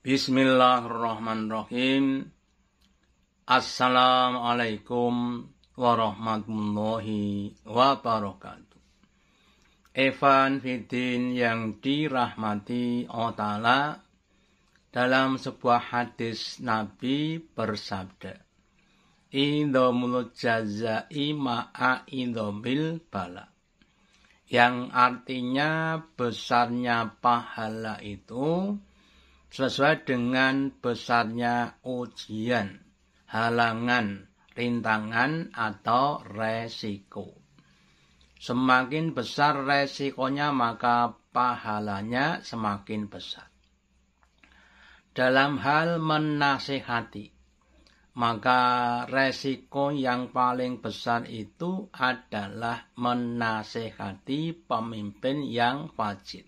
Bismillahirrahmanirrahim. Assalamualaikum warahmatullahi wabarakatuh. Evan Fidin yang dirahmati Allah Ta'ala dalam sebuah hadis Nabi bersabda. Indomul jazai ma'a indomil bala. Yang artinya besarnya pahala itu sesuai dengan besarnya ujian, halangan, rintangan, atau resiko. Semakin besar resikonya maka pahalanya semakin besar. Dalam hal menasehati, maka resiko yang paling besar itu adalah menasehati pemimpin yang fajir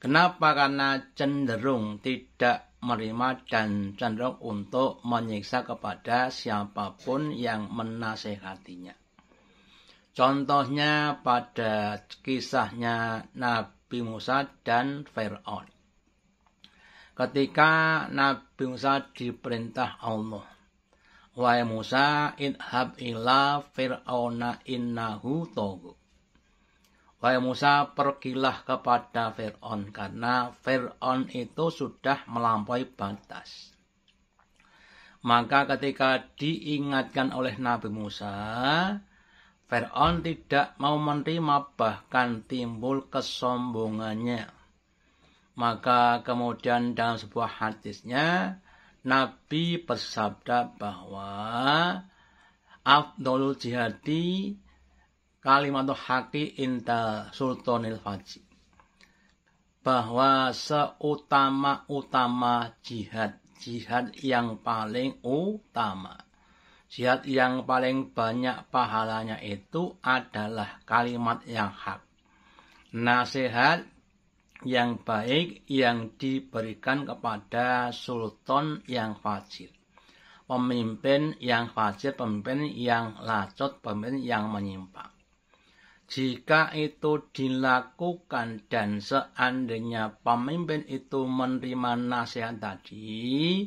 Kenapa? Karena cenderung tidak menerima dan cenderung untuk menyiksa kepada siapapun yang menasehatinya. Contohnya pada kisahnya Nabi Musa dan Fir'aun. Ketika Nabi Musa diperintah Allah, Wahai Musa, idhab ila fir'auna innahu togu. Wahai Musa, pergilah kepada Fir'aun, karena Fir'aun itu sudah melampaui batas. Maka ketika diingatkan oleh Nabi Musa, Fir'aun tidak mau menerima bahkan timbul kesombongannya. Maka kemudian dalam sebuah hadisnya, Nabi bersabda bahwa Abdul Jihadi kalimatul haki inta sultanil faji bahwa seutama-utama jihad jihad yang paling utama jihad yang paling banyak pahalanya itu adalah kalimat yang hak nasihat yang baik yang diberikan kepada sultan yang fajir pemimpin yang fajir pemimpin yang lacot pemimpin yang menyimpang jika itu dilakukan dan seandainya pemimpin itu menerima nasihat tadi,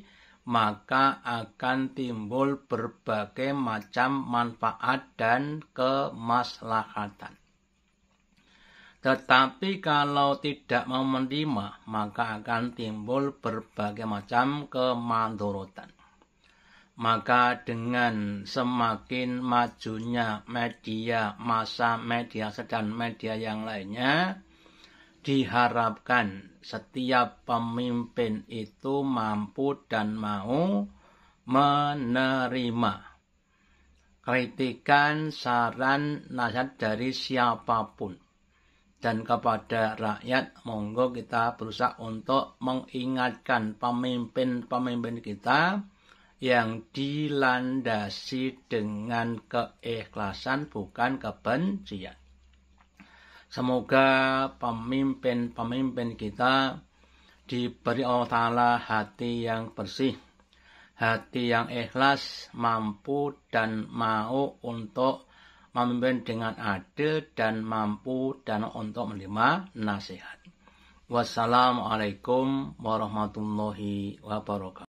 maka akan timbul berbagai macam manfaat dan kemaslahatan. Tetapi kalau tidak mau menerima, maka akan timbul berbagai macam kemandorotan maka dengan semakin majunya media masa media dan media yang lainnya diharapkan setiap pemimpin itu mampu dan mau menerima kritikan, saran, nasihat dari siapapun. Dan kepada rakyat, monggo kita berusaha untuk mengingatkan pemimpin-pemimpin kita yang dilandasi dengan keikhlasan bukan kebencian. Semoga pemimpin-pemimpin kita diberi Allah Ta'ala hati yang bersih, hati yang ikhlas, mampu dan mau untuk memimpin dengan adil dan mampu dan untuk menerima nasihat. Wassalamualaikum warahmatullahi wabarakatuh.